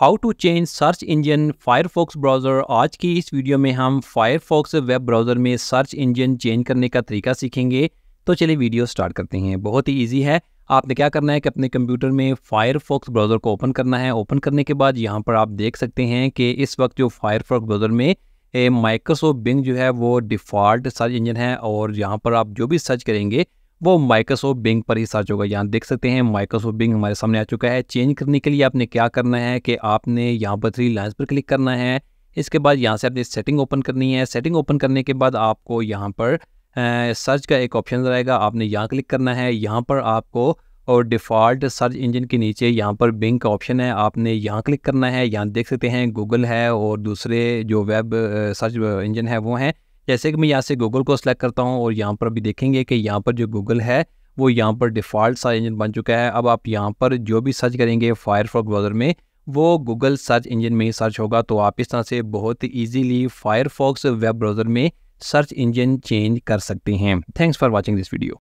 how to change search engine Firefox browser आज की इस वीडियो में हम फायरफॉक्स वेब ब्राउज़र में सर्च इंजन चेंज करने का तरीका सीखेंगे तो चलिए वीडियो स्टार्ट करते हैं बहुत ही ईजी है आपने क्या करना है कि अपने कंप्यूटर में फायरफॉक्स ब्राउज़र को ओपन करना है ओपन करने के बाद यहाँ पर आप देख सकते हैं कि इस वक्त जो फायरफॉक्स ब्राउज़र में माइक्रोसॉफ्ट बिंग जो है वो डिफ़ॉल्ट सर्च इंजन है और यहाँ पर आप जो भी सर्च करेंगे वो माइक्रोसॉफ्ट बिंग पर ही सर्च होगा यहाँ देख सकते हैं माइक्रोसॉफ्ट बिंग हमारे सामने आ चुका है चेंज करने के लिए आपने क्या करना है कि आपने यहाँ पर थ्री लाइन्स पर क्लिक करना है इसके बाद यहाँ से आपने सेटिंग ओपन करनी है सेटिंग ओपन करने के बाद आपको यहाँ पर सर्च का एक ऑप्शन रहेगा आपने यहाँ क्लिक करना है यहाँ पर आपको और डिफ़ॉल्ट सर्च इंजन के नीचे यहाँ पर बिंग का ऑप्शन है आपने यहाँ क्लिक करना है यहाँ देख सकते हैं गूगल है और दूसरे जो वेब सर्च इंजन है वो हैं जैसे कि मैं यहाँ से गूगल को सिलेक्ट करता हूँ और यहाँ पर भी देखेंगे कि यहाँ पर जो गूगल है वो यहाँ पर डिफ़ॉल्ट सर्च इंजन बन चुका है अब आप यहाँ पर जो भी सर्च करेंगे फायरफॉक्स ब्राउज़र में वो गूगल सर्च इंजन में ही सर्च होगा तो आप इस तरह से बहुत ईजीली फायरफॉक्स वेब ब्राउज़र में सर्च इंजन चेंज कर सकते हैं thanks for watching this video